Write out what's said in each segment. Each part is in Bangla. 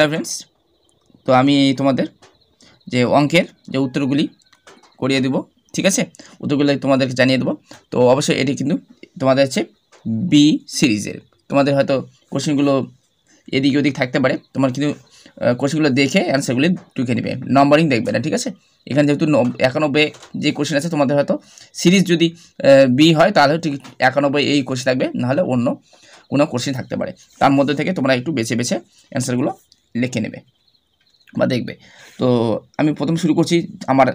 হ্যালো ফ্রেন্ডস তো আমি তোমাদের যে অঙ্কের যে উত্তরগুলি করিয়ে দেব ঠিক আছে উত্তরগুলি তোমাদেরকে জানিয়ে দেবো তো অবশ্যই এটি কিন্তু তোমাদের হচ্ছে বি সিরিজের তোমাদের হয়তো কোশ্চেনগুলো এদিক ওদিক থাকতে পারে তোমার কিন্তু কোশ্চেনগুলো দেখে অ্যান্সারগুলি ঢুকে নেবে নম্বরিং দেখবে না ঠিক আছে এখানে যেহেতু একানব্বই যে কোশ্চেন আছে তোমাদের হয়তো সিরিজ যদি বি হয় তাহলে ঠিক একানব্বই এই কোশ্চেন থাকবে নাহলে অন্য কোনো কোশ্চেন থাকতে পারে তার মধ্যে থেকে তোমরা একটু বেছে বেছে অ্যান্সারগুলো লিখে নেবে বা দেখবে তো আমি প্রথম শুরু করছি আমার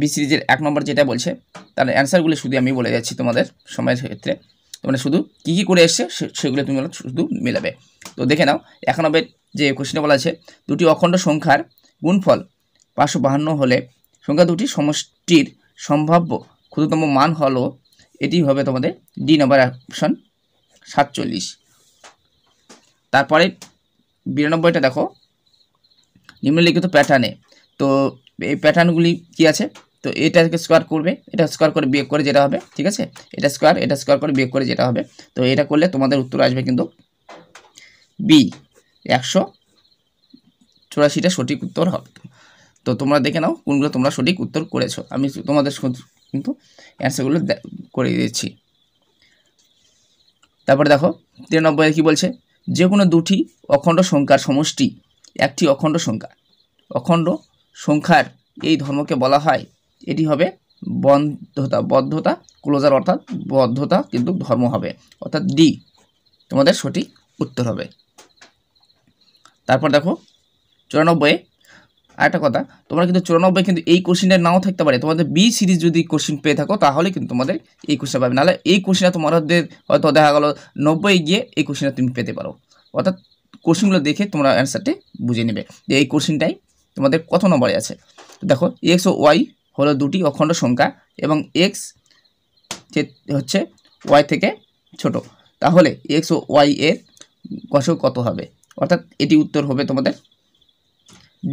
বি সিরিজের এক নম্বর যেটা বলছে তার অ্যান্সারগুলো শুধু আমি বলে যাচ্ছি তোমাদের সময়ের ক্ষেত্রে তোমরা শুধু কী কী করে এসছে সেগুলো তুমি শুধু মেলাবে তো দেখে নাও এক যে কোশ্চেনে বলা আছে দুটি অখণ্ড সংখ্যার গুণফল পাঁচশো বাহান্ন হলে সংখ্যা দুটি সমষ্টির সম্ভাব্য ক্ষুদ্রতম মান হলো এটি হবে তোমাদের ডি নম্বর অপশন সাতচল্লিশ তারপরে বিরানব্বইটা দেখো নিম্নলিখিত প্যাটার্নে তো এই প্যাটার্নগুলি কি আছে তো এটাকে স্কোয়ার করবে এটা স্কোয়ার করে বিয়োগ করে যেটা হবে ঠিক আছে এটা স্কোয়ার এটা স্কোয়ার করে বিয়োগ করে যেটা হবে তো এটা করলে তোমাদের উত্তর আসবে কিন্তু বি একশো চুরাশিটা সঠিক উত্তর হবে তো তোমরা দেখে নাও কোনগুলো তোমরা সঠিক উত্তর করেছো আমি তোমাদের কিন্তু অ্যান্সারগুলো করে দিচ্ছি তারপরে দেখো তিরানব্বই কি বলছে যে কোনো দুটি অখণ্ড সংখ্যার সমষ্টি একটি অখণ্ড সংখ্যা অখণ্ড সংখ্যার এই ধর্মকে বলা হয় এটি হবে বন্ধতা বদ্ধতা ক্লোজার অর্থাৎ বদ্ধতা কিন্তু ধর্ম হবে অর্থাৎ ডি তোমাদের সঠিক উত্তর হবে তারপর দেখো চুরানব্বই আরেকটা কথা তোমরা কিন্তু চুরানব্বই কিন্তু এই কোশ্চিনের নাও থাকতে পারে তোমাদের বি সিরিজ যদি কোশ্চিন পেয়ে থাকো তাহলে কিন্তু তোমাদের এই কোশ্চেন পাবে নাহলে এই কোশ্চিনটা তোমাদের হয়তো দেখা গেলো নব্বই গিয়ে এই কোশ্চিনটা তুমি পেতে পারো অর্থাৎ কোশ্চেনগুলো দেখে তোমরা অ্যান্সারটি বুঝে নেবে যে এই কোশ্চেনটাই তোমাদের কত নম্বরে আছে দেখো এক্স ও ওয়াই হলো দুটি অখণ্ড সংখ্যা এবং এক্স হচ্ছে ওয়াই থেকে ছোট তাহলে এক্স ও ওয়াই এর গসক কত হবে অর্থাৎ এটি উত্তর হবে তোমাদের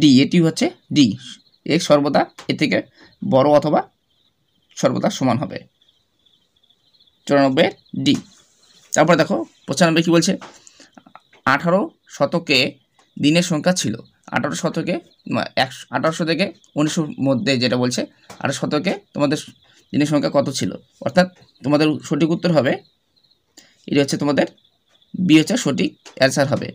ডি এটি হচ্ছে ডি এক্স সর্বদা এ থেকে বড় অথবা সর্বদা সমান হবে চুরানব্বই ডি তারপরে দেখো পঁচানব্বই কী বলছে আঠারো শতকে দিনের সংখ্যা ছিল আঠারো শতকে একশো আঠারোশো থেকে উনিশশোর মধ্যে যেটা বলছে আঠারো শতকে তোমাদের দিনের সংখ্যা কত ছিল অর্থাৎ তোমাদের সঠিক উত্তর হবে এটা হচ্ছে তোমাদের বি হচ্ছে সঠিক অ্যান্সার হবে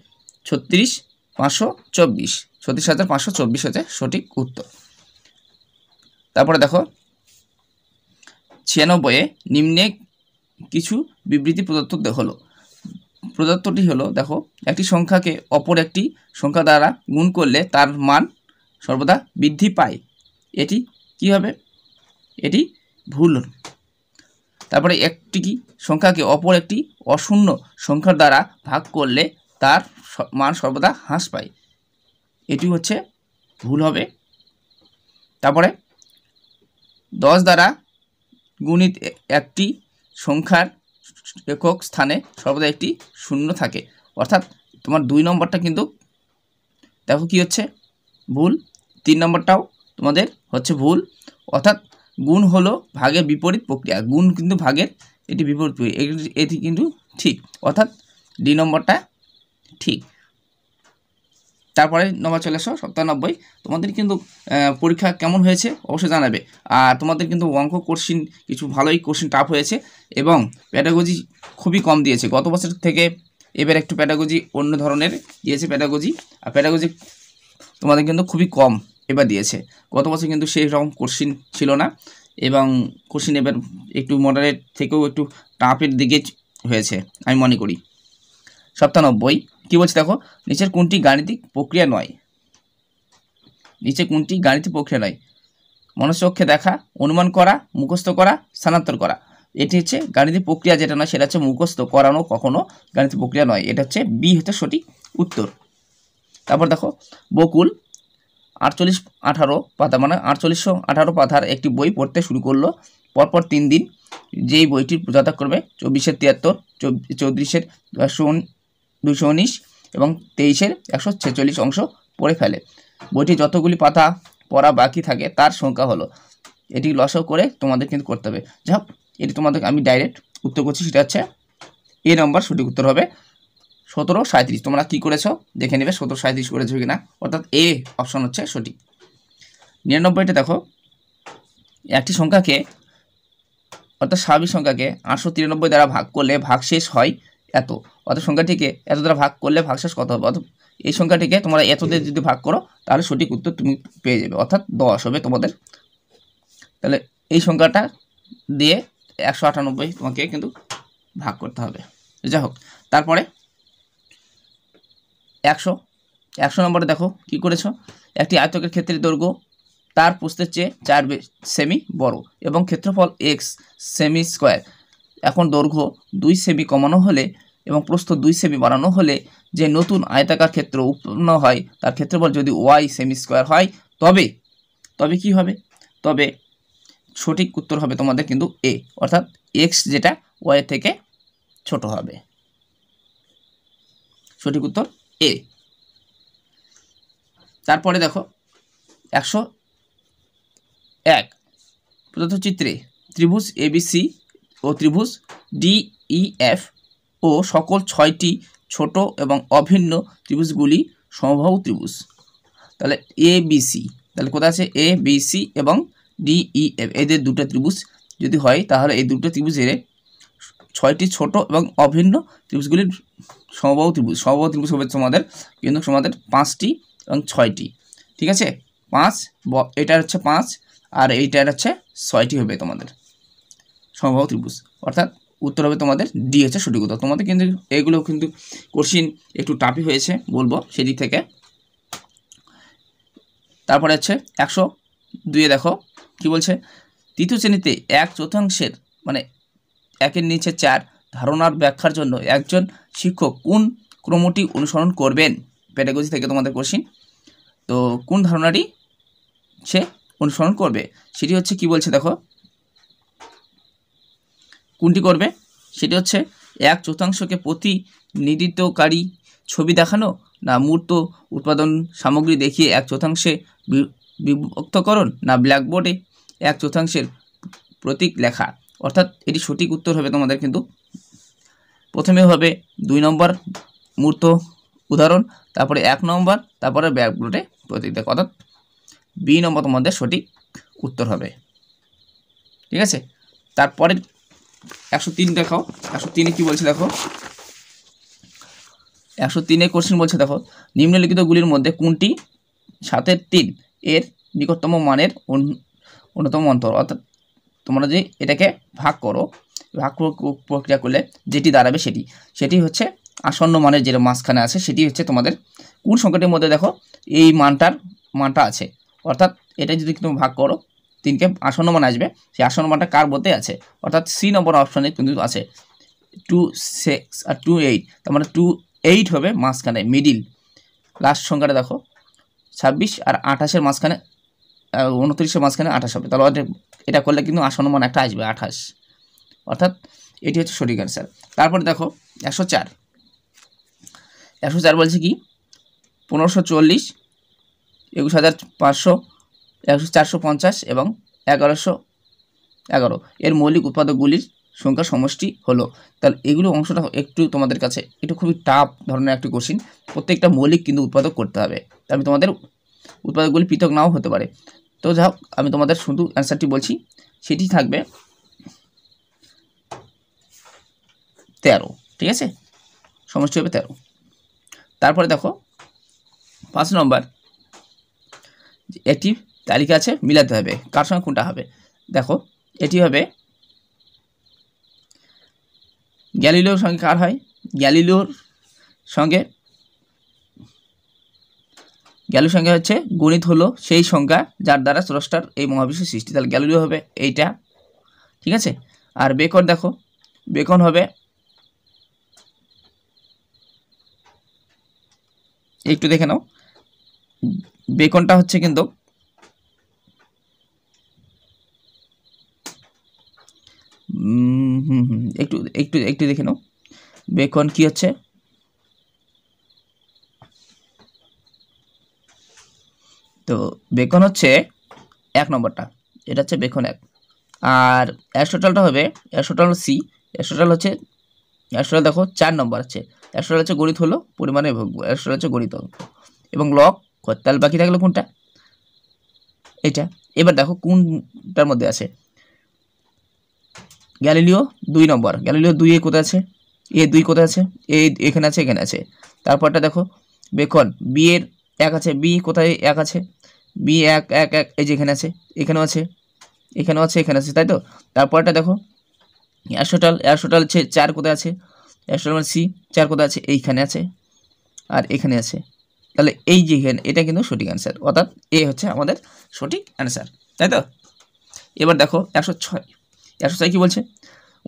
ছত্রিশ পাঁচশো চব্বিশ ছত্রিশ হাজার পাঁচশো চব্বিশ হচ্ছে সঠিক উত্তর তারপরে দেখো ছিয়ানব্বইয়ে নিম্নে কিছু বিবৃতি প্রদত্ত হলো প্রদত্তটি হলো দেখো একটি সংখ্যাকে অপর একটি সংখ্যা দ্বারা গুণ করলে তার মান সর্বদা বৃদ্ধি পায় এটি কি হবে এটি ভুল তারপরে একটি কি সংখ্যাকে অপর একটি অশূন্য সংখ্যার দ্বারা ভাগ করলে তার মান সর্বদা হ্রাস পায় এটি হচ্ছে ভুল হবে তারপরে দশ দ্বারা গুণিত একটি সংখ্যার একক স্থানে সর্বদা একটি শূন্য থাকে অর্থাৎ তোমার দুই নম্বরটা কিন্তু দেখো কি হচ্ছে ভুল তিন নম্বরটাও তোমাদের হচ্ছে ভুল অর্থাৎ গুণ হলো ভাগের বিপরীত প্রক্রিয়া গুণ কিন্তু ভাগের এটি বিপরীত প্রক্রিয়া এটি কিন্তু ঠিক অর্থাৎ দুই নম্বরটা ঠিক তারপরে নম্বর চলে আসো নব্বই তোমাদের কিন্তু পরীক্ষা কেমন হয়েছে অবশ্যই জানাবে আর তোমাদের কিন্তু অঙ্ক কোশ্চিন কিছু ভালোই কোশ্চিন টাফ হয়েছে এবং প্যাডাগজি খুবই কম দিয়েছে গত বছর থেকে এবার একটু প্যাডাগজি অন্য ধরনের দিয়েছে প্যাডাগজি আর প্যাডাগজি তোমাদের কিন্তু খুবই কম এবার দিয়েছে গত বছর কিন্তু সেই রকম কোশ্চিন ছিল না এবং কোশ্চিন এবার একটু মডারেট থেকেও একটু টাফের দিকে হয়েছে আমি মনে করি সপ্তানব্বই কি বলছে দেখো নিচের কোনটি গাণিতিক প্রক্রিয়া নয় নিচে কোনটি গাণিতিক প্রক্রিয়া নয় মনসচক্ষে দেখা অনুমান করা মুখস্থ করা স্থানান্তর করা এটি হচ্ছে গাণিতিক প্রক্রিয়া যেটা নয় সেটা হচ্ছে মুখস্থ করানো কখনো গাণিতিক প্রক্রিয়া নয় এটা হচ্ছে বি হচ্ছে সঠিক উত্তর তারপর দেখো বকুল আটচল্লিশ আঠারো পাতা মানে আটচল্লিশশো আঠারো পাতার একটি বই পড়তে শুরু করলো পরপর তিন দিন যেই বইটির যথাক্রমে চব্বিশের তিয়াত্তর চৌত্রিশের দশ দুশো উনিশ এবং তেইশের একশো ছেচল্লিশ অংশ পড়ে ফেলে বইটি যতগুলি পাতা পড়া বাকি থাকে তার সংখ্যা হলো এটি লসও করে তোমাদের কিন্তু করতে হবে যা এটি তোমাদের আমি ডাইরেক্ট উত্তর করছি সেটা হচ্ছে এ নম্বর সঠিক উত্তর হবে সতেরো সাঁত্রিশ তোমরা কি করেছো দেখে নেবে সতেরো সাঁত্রিশ করেছো কিনা অর্থাৎ এ অপশন হচ্ছে সঠিক নিরানব্বইটা দেখো একটি সংখ্যাকে অর্থাৎ স্বাভাবিক সংখ্যাকে আটশো তিরানব্বই দ্বারা ভাগ করলে ভাগ শেষ হয় এত অর্থাৎ সংখ্যাটিকে এত দ্বারা ভাগ করলে ভাগশেষ কত হবে অর্থাৎ এই সংখ্যাটিকে তোমরা এত দিয়ে যদি ভাগ করো তাহলে সঠিক উত্তর তুমি পেয়ে যাবে অর্থাৎ দশ হবে তোমাদের তাহলে এই সংখ্যাটা দিয়ে একশো আটানব্বই তোমাকে কিন্তু ভাগ করতে হবে যাই হোক তারপরে একশো একশো নম্বরে দেখো কি করেছো একটি আয়তকের ক্ষেত্রে দৈর্ঘ্য তার প্রস্তের চেয়ে চার সেমি বড় এবং ক্ষেত্রফল এক্স সেমি স্কোয়ার এখন দৈর্ঘ্য দুই সেমি কমানো হলে এবং প্রস্থ দুই সেমি বাড়ানো হলে যে নতুন আয়তাকার ক্ষেত্র উৎপন্ন হয় তার ক্ষেত্রফল যদি ওয়াই সেমি স্কোয়ার হয় তবে তবে কি হবে তবে সঠিক উত্তর হবে তোমাদের কিন্তু এ অর্থাৎ এক্স যেটা ওয়াই থেকে ছোট হবে সঠিক উত্তর এ তারপরে দেখো একশো এক প্রদত্ত চিত্রে ত্রিভুজ এবিসি ও ত্রিভুজ ডিইএফ ও সকল ছয়টি ছোট এবং অভিন্ন ত্রিভুজগুলি সমবাহু ত্রিভুজ তাহলে এ বিসি তাহলে কোথায় আছে এ বিসি এবং ডিই এফ e, এদের দুটো ত্রিভুজ যদি হয় তাহলে এই দুটো ত্রিভুজের ছয়টি ছোট এবং অভিন্ন ত্রিভুজগুলির সমবাহু ত্রিভুজ সমবাহু ত্রিভুজ হবে তোমাদের কিন্তু তোমাদের পাঁচটি এবং ছয়টি ঠিক আছে পাঁচ এটার হচ্ছে পাঁচ আর এইটার হচ্ছে ছয়টি হবে তোমাদের সমবাহু ত্রিভুজ অর্থাৎ উত্তর হবে তোমাদের হচ্ছে সঠিক উত্তর তোমাদের কিন্তু এগুলো কিন্তু কোশ্চিন একটু টাপি হয়েছে বলবো সেদিক থেকে তারপরে হচ্ছে একশো দুয়ে দেখো কি বলছে তৃতীয় শ্রেণীতে এক চতুর্থাংশের মানে একের নিচে চার ধারণার ব্যাখ্যার জন্য একজন শিক্ষক কোন ক্রমটি অনুসরণ করবেন প্যাটাগজি থেকে তোমাদের কোশ্চিন তো কোন ধারণাটি সে অনুসরণ করবে সেটি হচ্ছে কি বলছে দেখো কোনটি করবে সেটি হচ্ছে এক চতুর্থাংশকে প্রতিনিধিত্বকারী ছবি দেখানো না মূর্ত উৎপাদন সামগ্রী দেখিয়ে এক চতুর্থাংশে বিভক্তকরণ না ব্ল্যাকবোর্ডে এক চতুর্থাংশের প্রতীক লেখা অর্থাৎ এটি সঠিক উত্তর হবে তোমাদের কিন্তু প্রথমে হবে দুই নম্বর মূর্ত উদাহরণ তারপরে এক নম্বর তারপরে ব্যাকবোর্ডে প্রতীক দেখ অর্থাৎ বি নম্বর তোমাদের সঠিক উত্তর হবে ঠিক আছে তারপরের একশো তিন দেখাও একশো তিনে কী বলছে দেখো একশো তিনে কোশ্চেন বলছে দেখো নিম্নলিখিতগুলির মধ্যে কোনটি সাতের তিন এর নিকটতম মানের অন্যতম অন্তর অর্থাৎ তোমরা যদি এটাকে ভাগ করো ভাগ প্রক্রিয়া করলে যেটি দাঁড়াবে সেটি সেটি হচ্ছে আসন্ন মানের যে মাঝখানে আছে সেটি হচ্ছে তোমাদের কোন সংখ্যাটির মধ্যে দেখো এই মানটার মানটা আছে অর্থাৎ এটা যদি তুমি ভাগ করো তিনকে আসন্ন মান আসবে সেই আসন্ন মানটা কার মধ্যে আছে অর্থাৎ সি নম্বর অপশানে কিন্তু আছে টু সিক্স আর টু এইট তার মানে টু এইট হবে মাঝখানে মিডিল লাস্ট সংখ্যাটা দেখো ছাব্বিশ আর আঠাশের মাঝখানে উনত্রিশের মাঝখানে আঠাশ হবে তাহলে এটা করলে কিন্তু আসন্ন মান একটা আসবে আঠাশ অর্থাৎ এটি হচ্ছে সঠিক অ্যান্সার তারপরে দেখো একশো চার একশো চার বলছে কি পনেরোশো চল্লিশ একুশ হাজার পাঁচশো একশো চারশো পঞ্চাশ এবং এগারোশো এগারো এর মৌলিক উৎপাদকগুলির সংখ্যা সমষ্টি হলো তাহলে এগুলো অংশটা একটু তোমাদের কাছে এটা খুবই টাফ ধরনের একটি কোশ্চিন প্রত্যেকটা মৌলিক কিন্তু উৎপাদক করতে হবে আমি তোমাদের উৎপাদকগুলি পৃথক নাও হতে পারে তো যা আমি তোমাদের শুধু অ্যান্সারটি বলছি সেটি থাকবে তেরো ঠিক আছে সমষ্টি হবে তেরো তারপরে দেখো পাঁচ নম্বর একটি তালিকা আছে মিলাতে হবে কার সঙ্গে কোনটা হবে দেখো এটি হবে গ্যালিলোর সঙ্গে কার হয় গ্যালিলোর সঙ্গে গ্যালু সঙ্গে হচ্ছে গণিত হলো সেই সংখ্যা যার দ্বারা স্রষ্টার এই মহাবিশ্বের সৃষ্টি তাহলে গ্যালিলিও হবে এইটা ঠিক আছে আর বেকন দেখো বেকন হবে একটু দেখে নাও বেকনটা হচ্ছে কিন্তু একটু একটু একটু দেখে নাও বেকন কি হচ্ছে তো বেকন হচ্ছে এক নম্বরটা এটা হচ্ছে বেকন এক আর অ্যাস্ট্রোটালটা হবে অ্যাস্ট্রোটাল সি অ্যাস্ট্রোটাল হচ্ছে অ্যাস্ট্রোটাল দেখো চার নম্বর আছে অ্যাস্ট্রোটাল হচ্ছে গণিত হলো পরিমাণে ভোগ্য অ্যাস্ট্রোটাল হচ্ছে গণিত অঙ্ক এবং লক করতাল বাকি থাকলো কোনটা এটা এবার দেখো কোনটার মধ্যে আছে গ্যালিলিও দুই নম্বর গ্যালিলিও দুই এ কোথায় আছে এ দুই কোথায় আছে এ এখানে আছে এখানে আছে তারপরটা দেখো বেকন বি এর এক আছে বি কোথায় এক আছে বি এক এক এক এই যে এখানে আছে এখানেও আছে এখানেও আছে এখানে আছে তাই তো তারপরটা দেখো অ্যাসোটাল অ্যাসোটাল হচ্ছে চার কোথায় আছে অ্যাসোটাল মানে সি চার কোথায় আছে এইখানে আছে আর এখানে আছে তাহলে এই যে এখানে এটা কিন্তু সঠিক অ্যান্সার অর্থাৎ এ হচ্ছে আমাদের সঠিক অ্যান্সার তাই তো এবার দেখো একশো ছয় একশো কি কী বলছে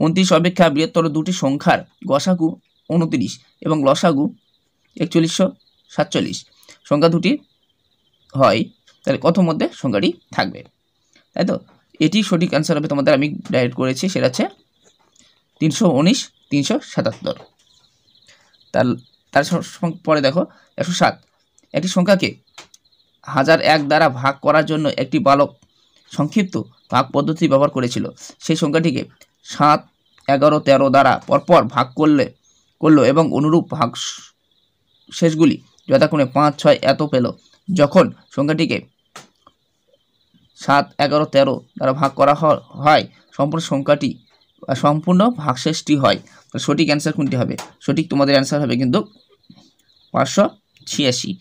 উনত্রিশ অপেক্ষা বৃহত্তর দুটি সংখ্যার গসাগু উনত্রিশ এবং লসাগু একচল্লিশশো সাতচল্লিশ সংখ্যা দুটি হয় তাহলে কত মধ্যে সংখ্যাটি থাকবে তাই তো এটি সঠিক অ্যান্সার হবে তোমাদের আমি ডাইরেক্ট করেছি সেটা হচ্ছে তিনশো উনিশ তিনশো সাতাত্তর তার তার পরে দেখো একশো সাত একটি সংখ্যাকে হাজার এক দ্বারা ভাগ করার জন্য একটি বালক সংক্ষিপ্ত ভাগ পদ্ধতি ব্যবহার করেছিল সেই সংখ্যাটিকে সাত এগারো তেরো দ্বারা পরপর ভাগ করলে করলো এবং অনুরূপ ভাগ শেষগুলি যথাক্রমে পাঁচ ছয় এত পেল যখন সংখ্যাটিকে সাত এগারো তেরো দ্বারা ভাগ করা হয় সম্পূর্ণ সংখ্যাটি সম্পূর্ণ ভাগ শেষটি হয় সঠিক অ্যান্সার কোনটি হবে সঠিক তোমাদের অ্যান্সার হবে কিন্তু পাঁচশো ছিয়াশি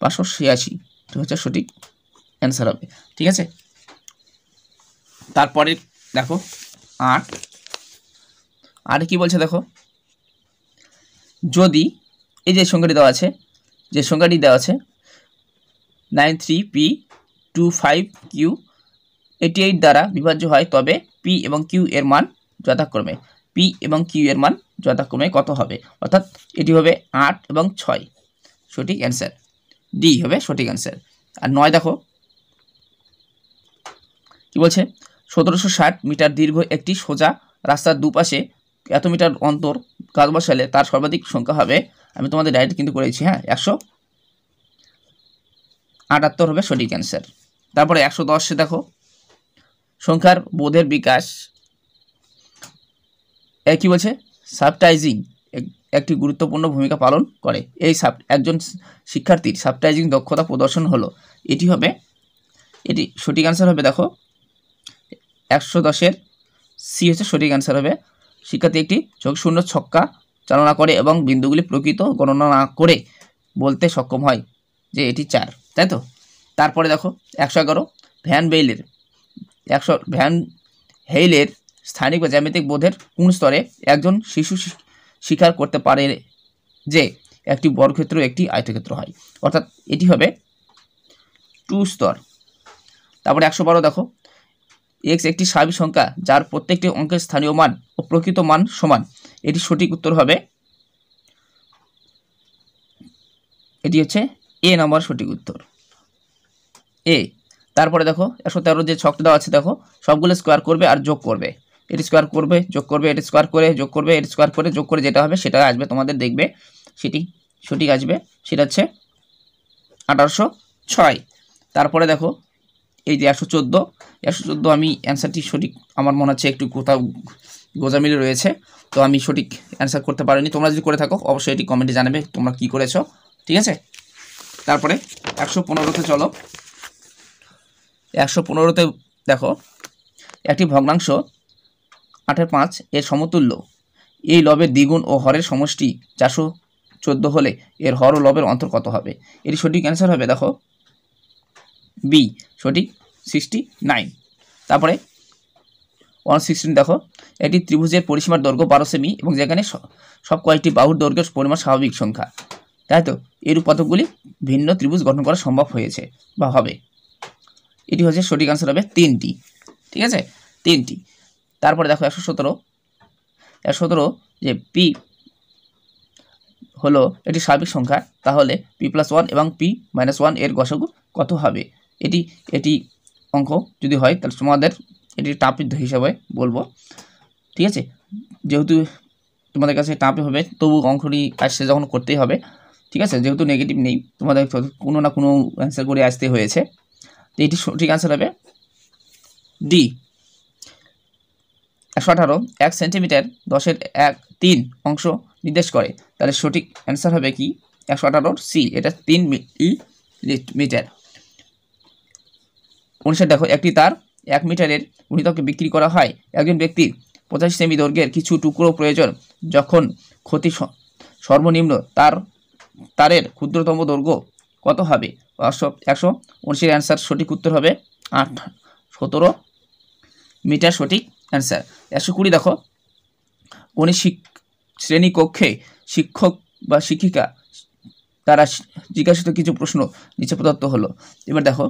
পাঁচশো ছিয়াশি হচ্ছে সঠিক অ্যান্সার হবে ঠিক আছে তারপরে দেখো আট আর কি বলছে দেখো যদি এই যে সংখ্যাটি দেওয়া আছে যে সংখ্যাটি দেওয়া আছে nine three P two five Q eighty eight দ্বারা বিভাজ্য হয় তবে পি এবং কিউ এর মান যথাক্রমে পি এবং কিউ এর মান যথাক্রমে কত হবে অর্থাৎ এটি হবে আট এবং ছয় সঠিক অ্যান্সার ডি হবে সঠিক অ্যান্সার আর নয় দেখো কি বলছে সতেরোশো ষাট মিটার দীর্ঘ একটি সোজা রাস্তার দুপাশে এত মিটার অন্তর গাছ বসালে তার সর্বাধিক সংখ্যা হবে আমি তোমাদের ডাইরেক্ট কিন্তু করেছি হ্যাঁ একশো আটাত্তর হবে সঠিক অ্যান্সার তারপরে একশো দশে দেখো সংখ্যার বোধের বিকাশ একই বলছে সাবটাইজিং একটি গুরুত্বপূর্ণ ভূমিকা পালন করে এই সাব একজন শিক্ষার্থীর সাবটাইজিং দক্ষতা প্রদর্শন হলো এটি হবে এটি সঠিক অ্যান্সার হবে দেখো একশো দশের সি হচ্ছে সঠিক অ্যান্সার হবে শিক্ষার্থী একটি চোখ শূন্য ছক্কা চালনা করে এবং বিন্দুগুলি প্রকৃত গণনা না করে বলতে সক্ষম হয় যে এটি চার তাই তো তারপরে দেখো একশো এগারো ভ্যান বেইলের একশো ভ্যান হেইলের স্থানিক বা জ্যামিতিক বোধের কোন স্তরে একজন শিশু স্বীকার করতে পারে যে একটি বর্গক্ষেত্র একটি আয়তক্ষেত্র হয় অর্থাৎ এটি হবে টু স্তর তারপরে একশো বারো দেখো এক্স একটি স্বাভাবিক সংখ্যা যার প্রত্যেকটি অঙ্কের স্থানীয় মান ও প্রকৃত মান সমান এটি সঠিক উত্তর হবে এটি হচ্ছে এ নাম্বার সঠিক উত্তর এ তারপরে দেখো একশো তেরো যে ছকটা দেওয়া আছে দেখো সবগুলো স্কোয়ার করবে আর যোগ করবে এটি স্কোয়ার করবে যোগ করবে এটি স্কোয়ার করে যোগ করবে এটি স্কোয়ার করে যোগ করে যেটা হবে সেটা আসবে তোমাদের দেখবে সেটি সঠিক আসবে সেটা হচ্ছে আঠারোশো ছয় তারপরে দেখো এই যে একশো চোদ্দো একশো চোদ্দো আমি অ্যান্সারটি সঠিক আমার মনে হচ্ছে একটু কোথাও গোজামিলে রয়েছে তো আমি সঠিক অ্যান্সার করতে পারিনি তোমরা যদি করে থাকো অবশ্যই এটি কমেন্টে জানাবে তোমরা কি করেছো ঠিক আছে তারপরে একশো পনেরোতে চলো একশো পনেরোতে দেখো একটি ভগ্নাংশ আটের পাঁচ এর সমতুল্য এই লবের দ্বিগুণ ও হরের সমষ্টি চারশো চোদ্দো হলে এর হর ও লবের অন্তর কত হবে এটি সঠিক অ্যান্সার হবে দেখো বি সঠিক সিক্সটি নাইন তারপরে ওয়ান সিক্সটিন দেখো এটি ত্রিভুজের পরিসীমার দৈর্ঘ্য বারো সেমি এবং যেখানে সব কয়েকটি বাহুর দৈর্ঘ্যের পরিমাণ স্বাভাবিক সংখ্যা তাই তো এরূপ পদকগুলি ভিন্ন ত্রিভুজ গঠন করা সম্ভব হয়েছে বা হবে এটি হচ্ছে সঠিক আনসার হবে তিনটি ঠিক আছে তিনটি তারপরে দেখো একশো সতেরো একশো সতেরো যে পি হলো একটি স্বাভাবিক সংখ্যা তাহলে পি প্লাস ওয়ান এবং পি মাইনাস ওয়ান এর গসগু কত হবে এটি এটি অঙ্ক যদি হয় তাহলে তোমাদের এটি টাপি হিসাবে বলবো ঠিক আছে যেহেতু তোমাদের কাছে টাপে হবে তবু অঙ্কটি আসছে যখন করতেই হবে ঠিক আছে যেহেতু নেগেটিভ নেই তোমাদের কোনো না কোনো অ্যান্সার করে আসতে হয়েছে তো এটি সঠিক অ্যান্সার হবে ডি একশো আঠারো এক সেন্টিমিটার দশের এক তিন অংশ নির্দেশ করে তাহলে সঠিক অ্যান্সার হবে কি একশো আঠারোর সি এটা তিন মিটার অনুসারে দেখো একটি তার এক মিটারের গুণিতকে বিক্রি করা হয় একজন ব্যক্তির পঁচাশি সেমি দৈর্ঘ্যের কিছু টুকরো প্রয়োজন যখন ক্ষতি সর্বনিম্ন তার তারের ক্ষুদ্রতম দৈর্ঘ্য কত হবে পাঁচশো একশো অনুসারে অ্যান্সার সঠিক উত্তর হবে আট সতেরো মিটার সঠিক অ্যান্সার একশো কুড়ি দেখো কোন শ্রেণী শ্রেণীকক্ষে শিক্ষক বা শিক্ষিকা তারা জিজ্ঞাসিত কিছু প্রশ্ন নিচে প্রদত্ত হলো এবার দেখো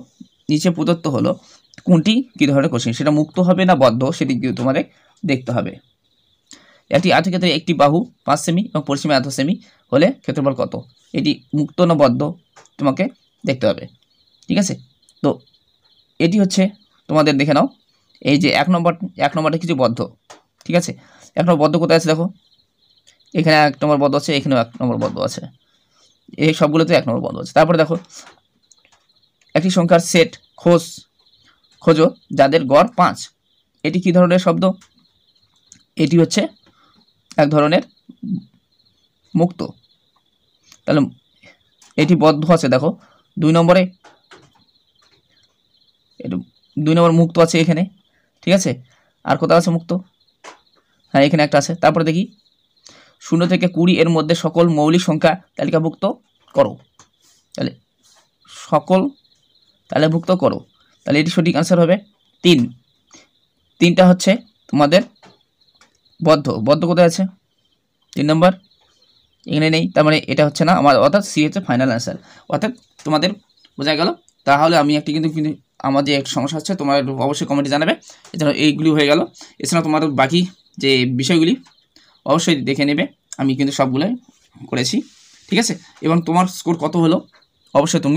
নিচে প্রদত্ত হলো কোনটি কী ধরনের কোশ্চেন সেটা মুক্ত হবে না বদ্ধ সেটি কিন্তু তোমাদের দেখতে হবে একটি আয়ত ক্ষেত্রে একটি বাহু পাঁচ সেমি এবং পশ্চিমে আধ সেমি হলে ক্ষেত্রফল কত এটি মুক্ত না বদ্ধ তোমাকে দেখতে হবে ঠিক আছে তো এটি হচ্ছে তোমাদের দেখে নাও এই যে এক নম্বর এক নম্বরটা কিছু বদ্ধ ঠিক আছে এক নম্বর বদ্ধ কোথায় আছে দেখো এখানে এক নম্বর বদ্ধ আছে এখানেও এক নম্বর বদ্ধ আছে এই সবগুলোতে এক নম্বর বন্ধ আছে তারপরে দেখো একটি সংখ্যার সেট খোঁজ খোঁজো যাদের গড় পাঁচ এটি কি ধরনের শব্দ এটি হচ্ছে এক ধরনের মুক্ত তাহলে এটি বদ্ধ আছে দেখো দুই নম্বরে দুই নম্বর মুক্ত আছে এখানে ঠিক আছে আর কোথাও আছে মুক্ত হ্যাঁ এখানে একটা আছে তারপরে দেখি শূন্য থেকে কুড়ি এর মধ্যে সকল মৌলিক সংখ্যা তালিকাভুক্ত করো তাহলে সকল তালিকাভুক্ত করো তাহলে এটি সঠিক আনসার হবে তিন তিনটা হচ্ছে তোমাদের বদ্ধ বদ্ধ কোথায় আছে তিন নম্বর এখানে নেই তার মানে এটা হচ্ছে না আমার অর্থাৎ সি হচ্ছে ফাইনাল অ্যান্সার অর্থাৎ তোমাদের বোঝা গেল তাহলে আমি একটি কিন্তু আমার যে একটা সমস্যা হচ্ছে তোমার অবশ্যই কমেন্টে জানাবে এছাড়া এইগুলি হয়ে গেল এছাড়া তোমার বাকি যে বিষয়গুলি অবশ্যই দেখে নেবে আমি কিন্তু সবগুলোই করেছি ঠিক আছে এবং তোমার স্কোর কত হলো অবশ্যই তুমি